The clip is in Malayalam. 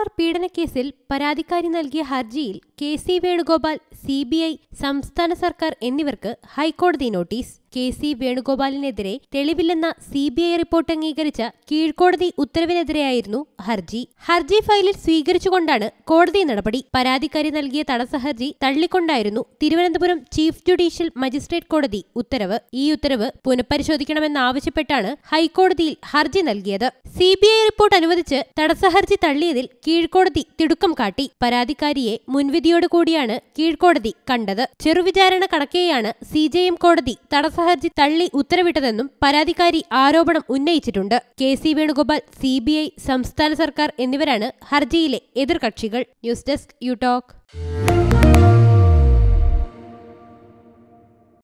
വയലാർ പീഡനക്കേസിൽ പരാതിക്കാരി നൽകിയ ഹർജിയിൽ കെ സി വേണുഗോപാൽ സി സംസ്ഥാന സർക്കാർ എന്നിവർക്ക് ഹൈക്കോടതി നോട്ടീസ് കെ സി വേണുഗോപാലിനെതിരെ തെളിവില്ലെന്ന സി ബി ഐ റിപ്പോർട്ട് അംഗീകരിച്ച കീഴ്ക്കോടതി ഉത്തരവിനെതിരെയായിരുന്നു ഹർജി ഹർജി ഫയലിൽ സ്വീകരിച്ചുകൊണ്ടാണ് കോടതി നടപടി പരാതിക്കാരി നൽകിയ തടസ്സ ഹർജി തള്ളിക്കൊണ്ടായിരുന്നു തിരുവനന്തപുരം ചീഫ് ജുഡീഷ്യൽ മജിസ്ട്രേറ്റ് കോടതി ഉത്തരവ് ഈ ഉത്തരവ് പുനഃപരിശോധിക്കണമെന്നാവശ്യപ്പെട്ടാണ് ഹൈക്കോടതിയിൽ ഹർജി നൽകിയത് സി ബി ഐ റിപ്പോർട്ട് അനുവദിച്ച് തടസ്സ ഹർജി തള്ളിയതിൽ കീഴ്ക്കോടതി തിടുക്കം കാട്ടി പരാതിക്കാരിയെ മുൻവിധിയോടുകൂടിയാണ് കീഴ്ക്കോടതി കണ്ടത് ചെറുവിചാരണ കണക്കെയാണ് സി കോടതി തടസ്സ ഹർജി തള്ളി ഉത്തരവിട്ടതെന്നും പരാതിക്കാരി ആരോപണം ഉന്നയിച്ചിട്ടുണ്ട് K C Venugopal C B I സംസ്ഥാന സർക്കാർ എന്നിവരാണ് ഹർജിയിലെ എതിർകക്ഷികൾ ന്യൂസ് ഡെസ്ക് യുടോക്